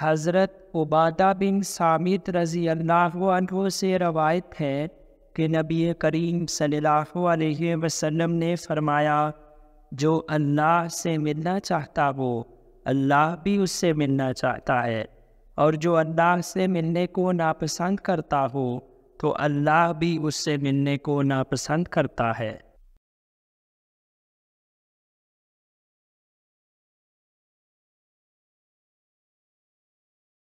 हज़रत उबादा बिन सामित रज़ी अल्लाह से रवायत है कि नबी करीम सल्लल्लाहु अलैहि वसल्लम ने फरमाया जो अल्लाह से मिलना चाहता वो अल्लाह भी उससे मिलना चाहता है और जो अल्लाह से मिलने को नापसंद करता हो तो अल्लाह भी उससे मिलने को नापसंद करता है